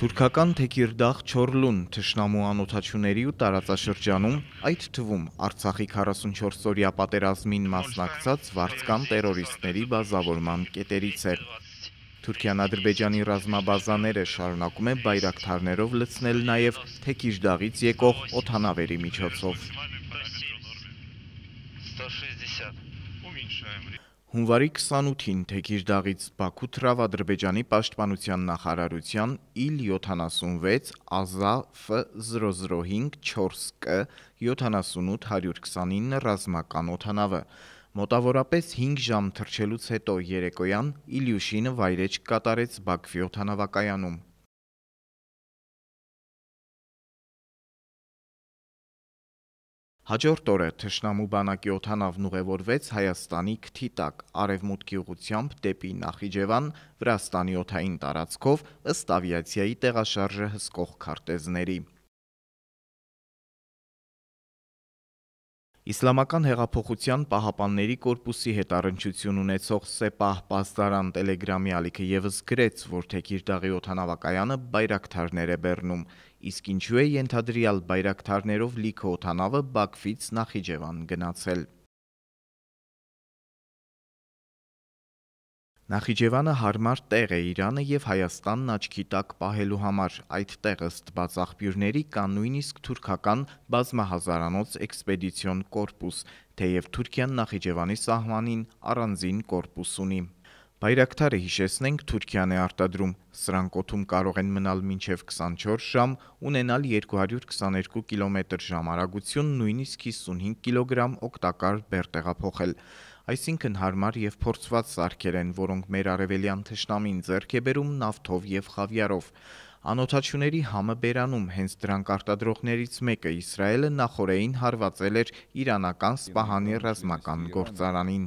Թուրքական Թեքիրդաղ Չորլուն թշնամու անօթաչուների ու տարածաշրջանում, այդ թվում Արցախի 44-օրյա պատերազմին մասնակցած վարձկան terroristների բազավորման կետերից է։ Թուրքիան Ադրբեջանի ռազմաբազաները շարունակում է բայրակթարներով լցնել նաև Թեքիրդաղից եկող օթանավերի միջոցով։ 160 Հունվարի 28-ին Թեքիրդաղից Բաքու թրավ Ադրբեջանի պաշտպանության նախարարության իլ 76 ազա F005-4Կ 78-129 ռազմական օթանավը։ Մոտավորապես 5 ժամ թրջելուց հետո երեկոյան Իլյուշինը վայրեջ կատարեց Բաքվի օթանավակայանում։ Հաջորդ օրը Թշնամու բանակի օթանավն ուղևորվեց Հայաստանի քթի տակ արևմուտքի ուղությամբ դեպի Նախիջևան, Վրաստանի օթային տարածքով ըստ ավիացիայի տեղաշարժը հսկող քարտեզների։ Իսլամական հեղափոխության պահապանների կորպուսի հետ առնչություն ունեցող Սեպահ Պաստարան Տելեգրամի ալիքը եւս գրեց, որ Թեքիրդաղի օթանավակայանը բայրակթարներ է բեռնում, իսկ ինչու է ենթադրյալ բայրակթարներով լիքը օթանավը Բաքվից Նախիջևան գնացել։ Նախիջևանը հարմար տեղ է Իրանը եւ Հայաստանն աչքի տակ պահելու համար։ Այդ տեղը ստված աղբյուրների կան նույնիսկ թուրքական բազմահազարանոց էքսպեդիցիոն կորպուս, թեև Թուրքիան Նախիջևանի սահմանին առանձին կորպուս ունի։ Բայրակտարը հիշեցնենք Թուրքիան է արտադրում։ Սրանք օդում կարող են մնալ մինչև 24 ժամ, ունենալ 222 կիլոմետր ժամ արագություն, նույնիսկ 55 կիլոգրամ օգտակար բեռ տեղափոխել այսինքն հարմար եւ փորձված սարքեր են, որոնք մեր արևելյան թշնամին ձեռք է բերում նավթով եւ խավիարով։ Անոթաչուների համը բերանում հենց դրանք արտադրողներից մեկը Իսրայելը նախորեին հարվածել էր Իրանական սպահանի ռազմական գործարանին։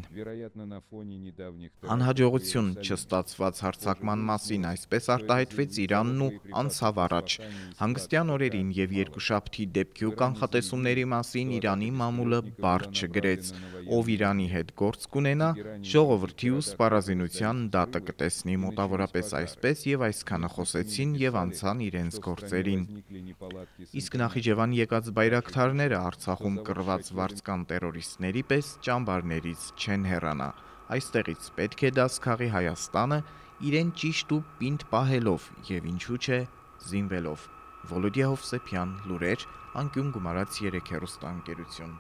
Անհաջողություն չստացված հարցակման մասին այսպես արտահայտվեց Իրանն ու անցավ առաջ։ Հանգստյան օրերին եւ երկուշաբթի դեպքի ու կանխատեսումների մասին Իրանի մամուլը բառ չգրեց ով Իրանի հետ գործ կունենա, ժողովրդի ու սպառազինության դատը կտեսնի մոտավորապես այսպես եւ այսքանը խոսեցին եւ անցան իրենց գործերին։ Իսկ Նախիջևան եկած բայրակթարները Արցախում կռված վարձկան terroristների պես ճամբարներից չեն հեռանա։ Այստեղից պետք է դասքաղի Հայաստանը իրեն ճիշտ ու պինդ պահելով եւ ինչու՞ չէ զինվելով։ Վոլոդիա Հովսեփյան, լուրեր, անկյուն գումարած 3 հերոստանգերություն։